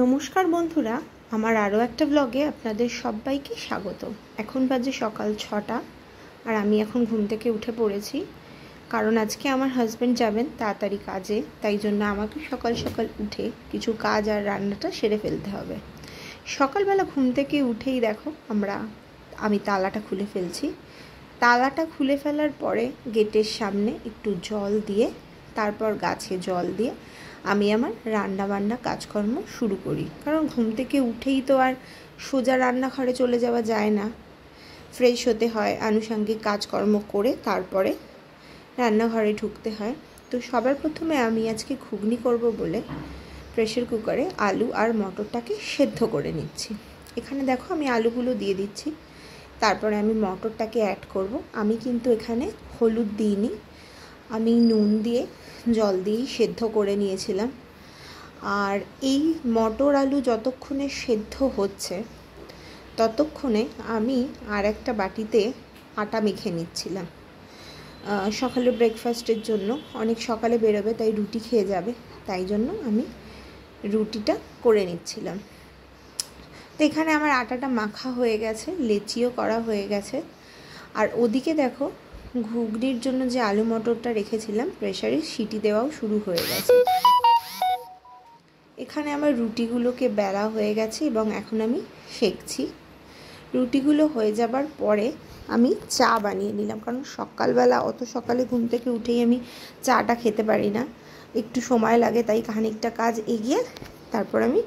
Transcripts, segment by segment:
নমস্কার বন্ধুরা আমার আরও একটা ব্লগে আপনাদের সবাইকে স্বাগত এখন বাজে সকাল ছটা আর আমি এখন ঘুম থেকে উঠে পড়েছি কারণ আজকে আমার হাজব্যান্ড যাবেন তাড়াতাড়ি কাজে তাই জন্য আমাকে সকাল সকাল উঠে কিছু কাজ আর রান্নাটা সেরে ফেলতে হবে সকালবেলা ঘুম থেকে উঠেই দেখো আমরা আমি তালাটা খুলে ফেলছি তালাটা খুলে ফেলার পরে গেটের সামনে একটু জল দিয়ে তারপর গাছে জল দিয়ে আমি আমার রান্না বান্না কাজকর্ম শুরু করি কারণ ঘুম থেকে উঠেই তো আর সোজা রান্নাঘরে চলে যাওয়া যায় না ফ্রেশ হতে হয় আনুষাঙ্গিক কাজকর্ম করে তারপরে রান্নাঘরে ঢুকতে হয় তো সবার প্রথমে আমি আজকে ঘুগনি করব বলে প্রেশার কুকারে আলু আর মটরটাকে সেদ্ধ করে নিচ্ছি এখানে দেখো আমি আলুগুলো দিয়ে দিচ্ছি তারপরে আমি মটরটাকে অ্যাড করব আমি কিন্তু এখানে হলুদ দিইনি আমি নুন দিয়ে জল দিয়েই সেদ্ধ করে নিয়েছিলাম আর এই মটর আলু যতক্ষণে সেদ্ধ হচ্ছে ততক্ষণে আমি আর একটা বাটিতে আটা মেখে নিচ্ছিলাম সকালে ব্রেকফাস্টের জন্য অনেক সকালে বেরোবে তাই রুটি খেয়ে যাবে তাই জন্য আমি রুটিটা করে নিচ্ছিলাম তো এখানে আমার আটাটা মাখা হয়ে গেছে লেচিও করা হয়ে গেছে আর ওদিকে দেখো ঘুগনির জন্য যে আলু মটরটা রেখেছিলাম প্রেশারে সিটি দেওয়াও শুরু হয়ে গেছে এখানে আমার রুটিগুলোকে বেলা হয়ে গেছে এবং এখন আমি সেঁকছি রুটিগুলো হয়ে যাবার পরে আমি চা বানিয়ে নিলাম কারণ সকালবেলা অত সকালে ঘুম থেকে উঠেই আমি চাটা খেতে পারি না একটু সময় লাগে তাই খানিকটা কাজ এগিয়ে তারপর আমি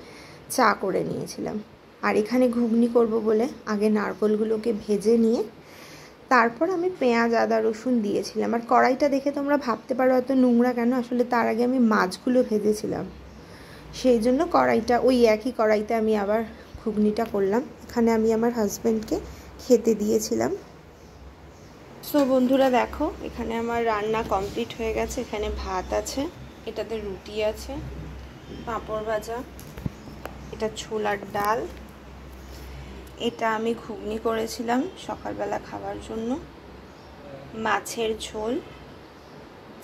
চা করে নিয়েছিলাম আর এখানে ঘুগনি করব বলে আগে নারকলগুলোকে ভেজে নিয়ে তারপর আমি পেঁয়াজ আদা রসুন দিয়েছিলাম আর কড়াইটা দেখে তোমরা ভাবতে পারো এত নোংরা কেন আসলে তার আগে আমি মাছগুলো ভেজেছিলাম সেই জন্য কড়াইটা ওই একই কড়াইতে আমি আবার ঘুগনিটা করলাম এখানে আমি আমার হাজব্যান্ডকে খেতে দিয়েছিলাম সো বন্ধুরা দেখো এখানে আমার রান্না কমপ্লিট হয়ে গেছে এখানে ভাত আছে এটাতে রুটি আছে পাঁপড় ভাজা এটা ছোলার ডাল এটা আমি ঘুগনি করেছিলাম সকালবেলা খাবার জন্য মাছের ঝোল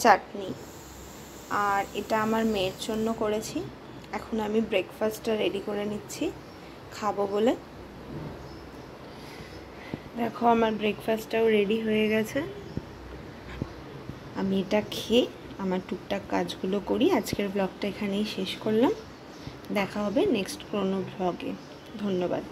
চাটনি আর এটা আমার মেয়ের জন্য করেছি এখন আমি ব্রেকফাস্টটা রেডি করে নিচ্ছি খাবো বলে দেখো আমার ব্রেকফাস্টটাও রেডি হয়ে গেছে আমি এটা খেয়ে আমার টুকটাক কাজগুলো করি আজকের ব্লগটা এখানেই শেষ করলাম দেখা হবে নেক্সট কোনো ব্লগে ধন্যবাদ